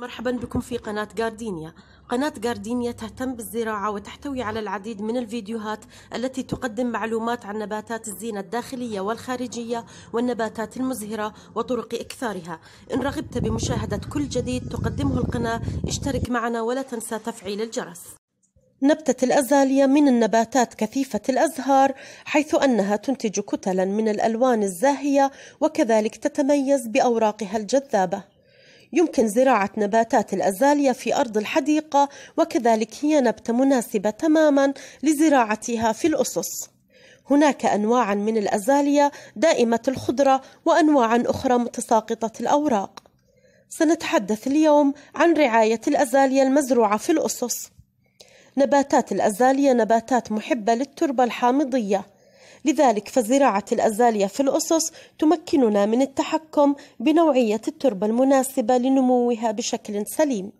مرحبا بكم في قناة جاردينيا قناة جاردينيا تهتم بالزراعة وتحتوي على العديد من الفيديوهات التي تقدم معلومات عن نباتات الزينة الداخلية والخارجية والنباتات المزهرة وطرق إكثارها إن رغبت بمشاهدة كل جديد تقدمه القناة اشترك معنا ولا تنسى تفعيل الجرس نبتة الأزالية من النباتات كثيفة الأزهار حيث أنها تنتج كتلا من الألوان الزاهية وكذلك تتميز بأوراقها الجذابة يمكن زراعة نباتات الأزاليا في أرض الحديقة وكذلك هي نبتة مناسبة تماما لزراعتها في الأسس هناك أنواع من الأزاليا دائمة الخضرة وأنواع أخرى متساقطة الأوراق سنتحدث اليوم عن رعاية الأزاليا المزروعة في الأسس نباتات الأزاليا نباتات محبة للتربة الحامضية لذلك فزراعة الأزالية في الأسس تمكننا من التحكم بنوعية التربة المناسبة لنموها بشكل سليم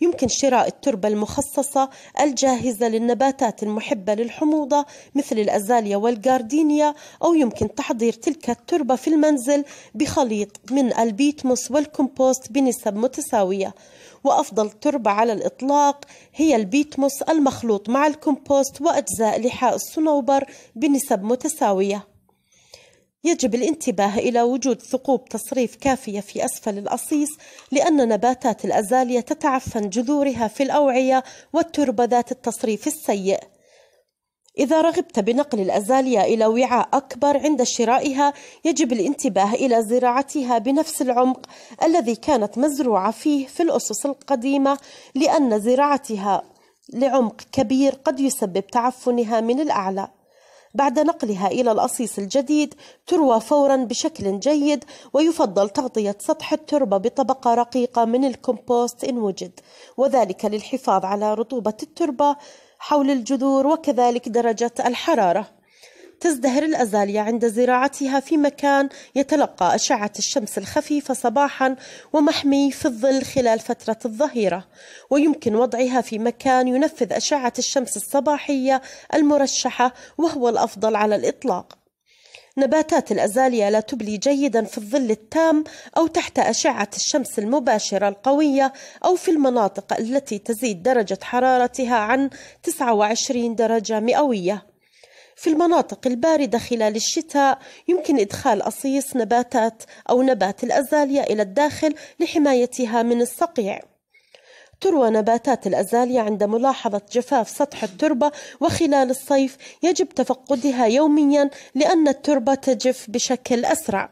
يمكن شراء التربة المخصصة الجاهزة للنباتات المحبة للحموضة مثل الأزاليا والجاردينيا أو يمكن تحضير تلك التربة في المنزل بخليط من البيتموس والكمبوست بنسب متساوية وأفضل تربة على الإطلاق هي البيتموس المخلوط مع الكمبوست وأجزاء لحاء الصنوبر بنسب متساوية يجب الانتباه إلى وجود ثقوب تصريف كافية في أسفل الأصيص لأن نباتات الأزالية تتعفن جذورها في الأوعية والتربة ذات التصريف السيء إذا رغبت بنقل الأزالية إلى وعاء أكبر عند شرائها يجب الانتباه إلى زراعتها بنفس العمق الذي كانت مزروعة فيه في الأسس القديمة لأن زراعتها لعمق كبير قد يسبب تعفنها من الأعلى بعد نقلها إلى الأصيص الجديد تروى فورا بشكل جيد ويفضل تغطية سطح التربة بطبقة رقيقة من الكومبوست إن وجد وذلك للحفاظ على رطوبة التربة حول الجذور وكذلك درجة الحرارة تزدهر الأزاليا عند زراعتها في مكان يتلقى أشعة الشمس الخفيفة صباحا ومحمي في الظل خلال فترة الظهيرة ويمكن وضعها في مكان ينفذ أشعة الشمس الصباحية المرشحة وهو الأفضل على الإطلاق نباتات الأزاليا لا تبلي جيدا في الظل التام أو تحت أشعة الشمس المباشرة القوية أو في المناطق التي تزيد درجة حرارتها عن 29 درجة مئوية في المناطق الباردة خلال الشتاء يمكن إدخال أصيص نباتات أو نبات الأزاليا إلى الداخل لحمايتها من الصقيع تروى نباتات الأزاليا عند ملاحظة جفاف سطح التربة وخلال الصيف يجب تفقدها يوميا لأن التربة تجف بشكل أسرع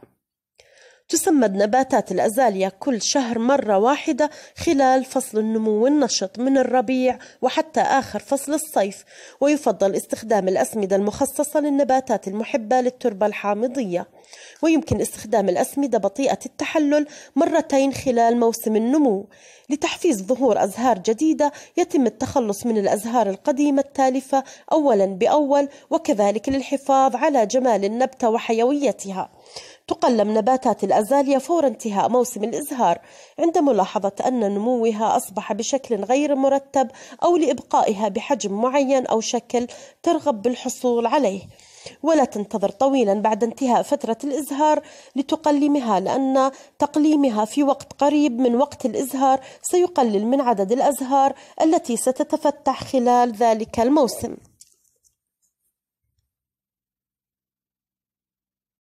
تسمد نباتات الأزاليا كل شهر مرة واحدة خلال فصل النمو والنشط من الربيع وحتى آخر فصل الصيف ويفضل استخدام الأسمدة المخصصة للنباتات المحبة للتربة الحامضية ويمكن استخدام الأسمدة بطيئة التحلل مرتين خلال موسم النمو لتحفيز ظهور أزهار جديدة يتم التخلص من الأزهار القديمة التالفة أولا بأول وكذلك للحفاظ على جمال النبتة وحيويتها تقلم نباتات الأزاليا فور انتهاء موسم الإزهار عند ملاحظة أن نموها أصبح بشكل غير مرتب أو لإبقائها بحجم معين أو شكل ترغب بالحصول عليه ولا تنتظر طويلا بعد انتهاء فترة الإزهار لتقلمها لأن تقليمها في وقت قريب من وقت الإزهار سيقلل من عدد الأزهار التي ستتفتح خلال ذلك الموسم